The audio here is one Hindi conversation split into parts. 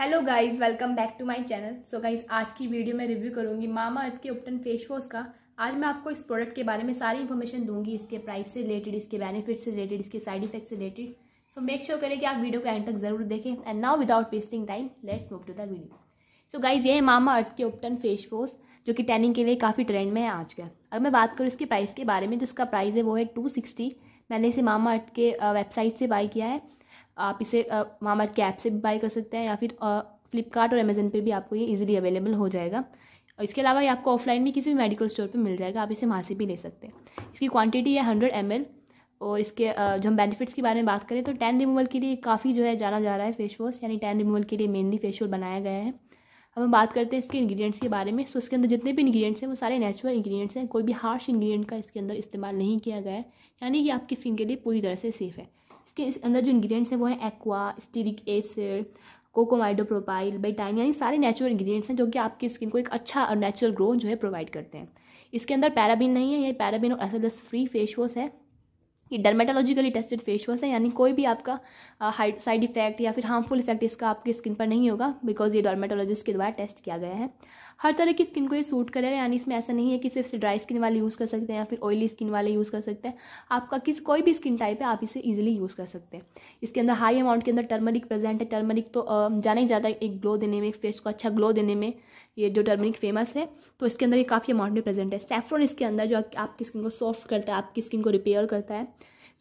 hello guys welcome back to my channel so guys आज की वीडियो में रिव्यू करूंगी मामा अर्थ के उपटन फेस वॉश का आज मैं आपको इस प्रोडक्ट के बारे में सारी इन्फॉर्मेशन दूंगी इसके प्राइस से रिलेटेड इसके बेनिफिट्स से रिलेटेड इसके साइड इफेक्ट से रिलेटेड सो मेक श्योर करें कि आप वीडियो को एंड तक जरूर देखें and now without wasting time let's move to the video so guys ये है मामा अर्थ के उपटन फेस वॉश जो कि टैनिंग के लिए काफ़ी ट्रेंड में है आज का अगर मैं बात करूँ इसके प्राइस के बारे में तो इसका प्राइस है वो है टू सिक्सटी मैंने इसे मामा अर्थ के वेबसाइट से बाई किया है आप इसे मामा के ऐप से भी बाई कर सकते हैं या फिर फ्लिपकार्ट और अमेज़न पे भी आपको ये इजीली अवेलेबल हो जाएगा और इसके अलावा ये आपको ऑफलाइन भी किसी भी मेडिकल स्टोर पे मिल जाएगा आप इसे वहाँ से भी ले सकते हैं इसकी क्वांटिटी है हंड्रेड एम और इसके जो हम बेनिफिट्स के बारे में बात करें तो टैन रिमूवल के लिए काफ़ी जो है जाना जा रहा है फेस वॉश यानी टैन रिमूवल के लिए मेनली फेशियल बनाया गया है अब हम बात करते हैं इसके इंग्रेडिएंट्स के बारे में सो इसके अंदर जितने भी इंग्रेडिएंट्स हैं वो सारे नेचुरल इंग्रेडिएंट्स हैं कोई भी हार्श इंग्रेडिएंट का इसके अंदर इस्तेमाल नहीं किया गया है यानी कि आपकी स्किन के लिए पूरी तरह से सेफ़ है इसके अंदर जो इंग्रेडिएंट्स हैं वो हैं aqua stearic acid cocamidopropyl betaine यानी सारे नेचुरल इंग्रेडिएंट्स हैं जो कि आपकी स्किन को एक अच्छा और नेचुरल ग्रो जो है प्रोवाइड करते हैं इसके अंदर पैराबिन नहीं है ये पैराबिन और एस फ्री फेस वॉश है ये डर्मेटोलॉजिकली टेस्टेड फेस वॉश है यानी कोई भी आपका साइड इफेक्ट या फिर हार्मफुल इफेक्ट इसका आपकी स्किन पर नहीं होगा बिकॉज ये डर्मेटोलॉजिस्ट के द्वारा टेस्ट किया गया है हर तरह की स्किन को ये सूट करेगा यानी इसमें ऐसा नहीं है कि सिर्फ ड्राई स्किन वाले यूज़ कर सकते हैं या फिर ऑयली स्किन वाले यूज़ कर सकते हैं आपका किस कोई भी स्किन टाइप है आप इसे ईजिली यूज़ कर सकते हैं इसके अंदर हाई अमाउंट के अंदर टर्मरिक प्रेजेंट है टर्मरिक तो जाना ही जाता है एक ग्लो देने में फेस को अच्छा ग्लो देने में ये जो टर्मरिक फेमस है तो इसके अंदर ये काफ़ी अमाउंट में प्रेजेंट है सेफ्रॉन इसके अंदर जो आपकी स्किन को सॉफ्ट करता है आपकी स्किन को रिपेयर करता है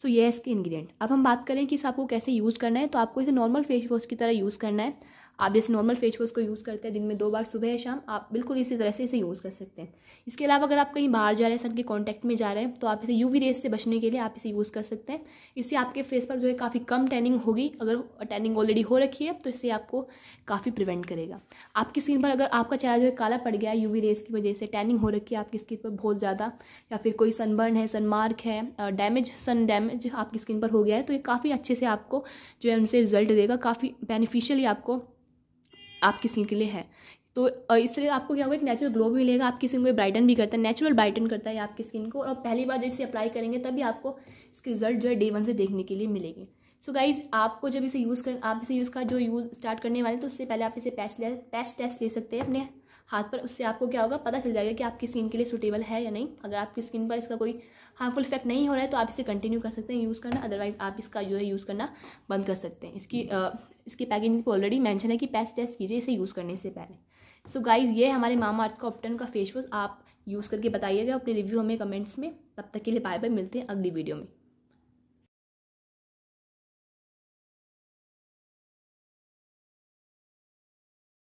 सो ये इसके इंग्रेडिएंट अब हम बात करें कि इसे आपको कैसे यूज़ करना है तो आपको इसे नॉर्मल फेस वॉश की तरह यूज़ करना है आप जैसे नॉर्मल फेस वॉश को यूज़ करते हैं दिन में दो बार सुबह या शाम आप बिल्कुल इसी तरह से इसे यूज़ कर सकते हैं इसके अलावा अगर आप कहीं बाहर जा रहे हैं सन के कॉन्टैक्ट में जा रहे हैं तो आप इसे यूवी रेस से बचने के लिए आप इसे यूज़ कर सकते हैं इससे आपके फेस पर जो है काफ़ी कम टैनिंग होगी अगर टैनिंग ऑलरेडी हो रखी है तो इससे आपको काफ़ी प्रिवेंट करेगा आपकी स्किन पर अगर आपका चेहरा जो है काला पड़ गया है वी रेस की वजह से टैनिंग हो रखी है आपकी स्किन पर बहुत ज़्यादा या फिर कोई सनबर्न है सनमार्क है डैमेज सन डैमेज आपकी स्किन पर हो गया है तो ये काफ़ी अच्छे से आपको जो है उनसे रिजल्ट देगा काफ़ी बेनिफिशियली आपको आपकी स्किन के लिए है तो इसलिए आपको क्या होगा एक नेचुरल ग्लो भी मिलेगा आपकी स्किन को ब्राइटन भी करता है नेचुरल ब्राइटन करता है आपकी स्किन को और पहली बार जैसे अप्लाई करेंगे तभी आपको इसके रिजल्ट जो है डे वन से देखने के लिए मिलेंगे सो so गाइज आपको जब इसे यूज़ कर आप इसे यूज़ का जो यूज़ स्टार्ट करने वाले तो उससे पहले आप इसे पैच ले पैच टेस्ट ले सकते हैं अपने हाथ पर उससे आपको क्या होगा पता चल जाएगा कि आपकी स्किन के लिए सूटेबल है या नहीं अगर आपकी स्किन पर इसका कोई हार्मफुल इफेक्ट नहीं हो रहा है तो आप इसे कंटिन्यू कर सकते हैं यूज़ करना अदरवाइज आप इसका जो है यूज़ करना बंद कर सकते हैं इसकी आ, इसकी पैकेजिंग को ऑलरेडी मैंशन है कि पैस टेस्ट कीजिए इसे यूज़ करने से पहले सो so गाइज ये हमारे मामा अर्थ का ऑप्टन का फेस वॉश आप यूज़ करके बताइएगा अपने रिव्यू हमें कमेंट्स में तब तक के लिए बाय बाय मिलते हैं अगली वीडियो में